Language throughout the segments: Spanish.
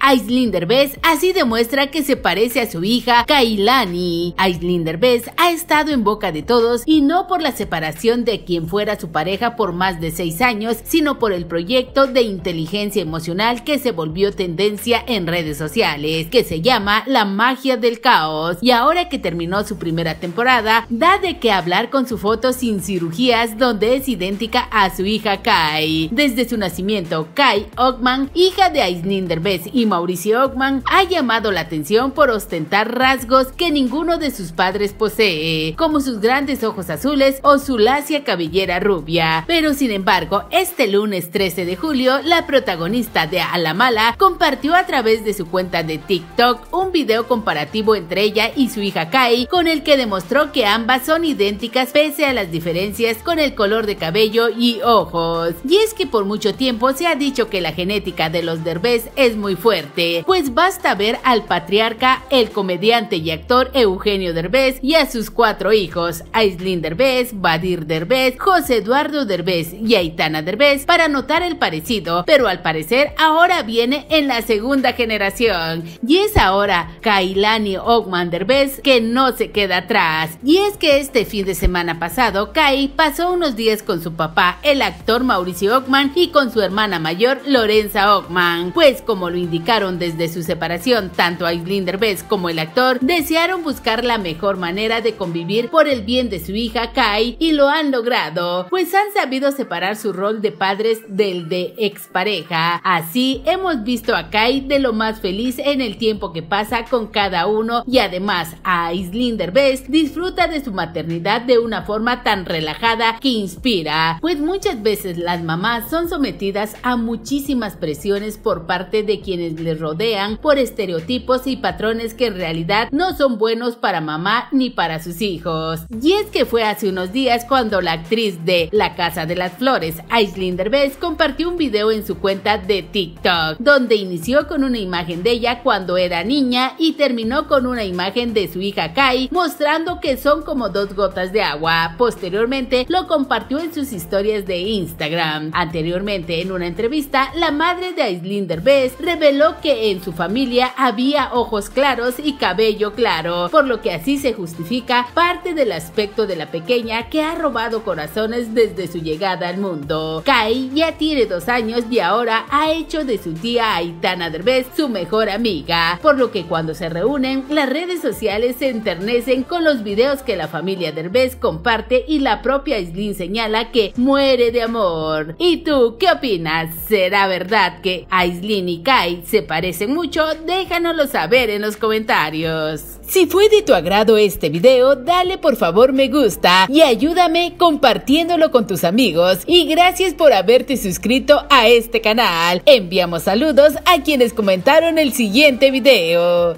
Aislinder Bess así demuestra que se parece a su hija Kailani. Aislinder Bess ha estado en boca de todos y no por la separación de quien fuera su pareja por más de seis años, sino por el proyecto de inteligencia emocional que se volvió tendencia en redes sociales, que se llama La magia del caos. Y ahora que terminó su primera temporada, da de qué hablar con su foto sin cirugías donde es idéntica a su hija Kai. Desde su nacimiento, Kai Ockman, hija de Aislinder Bess y Mauricio Ockman ha llamado la atención por ostentar rasgos que ninguno de sus padres posee, como sus grandes ojos azules o su lacia cabellera rubia. Pero sin embargo, este lunes 13 de julio, la protagonista de A la Mala compartió a través de su cuenta de TikTok un video comparativo entre ella y su hija Kai, con el que demostró que ambas son idénticas pese a las diferencias con el color de cabello y ojos. Y es que por mucho tiempo se ha dicho que la genética de los derbés es muy fuerte pues basta ver al patriarca, el comediante y actor Eugenio Derbez y a sus cuatro hijos, Aislinn Derbez, Badir Derbez, José Eduardo Derbez y Aitana Derbez para notar el parecido, pero al parecer ahora viene en la segunda generación. Y es ahora Kailani Ogman Derbez que no se queda atrás. Y es que este fin de semana pasado, Kai pasó unos días con su papá, el actor Mauricio Ockman y con su hermana mayor, Lorenza Ogman. Pues como lo indicó desde su separación, tanto a Aislinn como el actor, desearon buscar la mejor manera de convivir por el bien de su hija Kai y lo han logrado, pues han sabido separar su rol de padres del de expareja. Así hemos visto a Kai de lo más feliz en el tiempo que pasa con cada uno y además a Islinder Derbez disfruta de su maternidad de una forma tan relajada que inspira, pues muchas veces las mamás son sometidas a muchísimas presiones por parte de quienes les rodean por estereotipos y patrones que en realidad no son buenos para mamá ni para sus hijos. Y es que fue hace unos días cuando la actriz de La Casa de las Flores, Aislinn Derbez, compartió un video en su cuenta de TikTok, donde inició con una imagen de ella cuando era niña y terminó con una imagen de su hija Kai, mostrando que son como dos gotas de agua. Posteriormente lo compartió en sus historias de Instagram. Anteriormente, en una entrevista, la madre de Aislinn Derbez reveló que en su familia había ojos claros y cabello claro, por lo que así se justifica parte del aspecto de la pequeña que ha robado corazones desde su llegada al mundo. Kai ya tiene dos años y ahora ha hecho de su tía Aitana Derbez su mejor amiga, por lo que cuando se reúnen, las redes sociales se enternecen con los videos que la familia Derbez comparte y la propia Islin señala que muere de amor. ¿Y tú qué opinas? ¿Será verdad que Aislin y Kai se te mucho, déjanoslo saber en los comentarios. Si fue de tu agrado este video, dale por favor me gusta y ayúdame compartiéndolo con tus amigos. Y gracias por haberte suscrito a este canal. Enviamos saludos a quienes comentaron el siguiente video.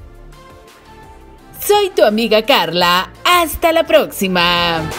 Soy tu amiga Carla. Hasta la próxima.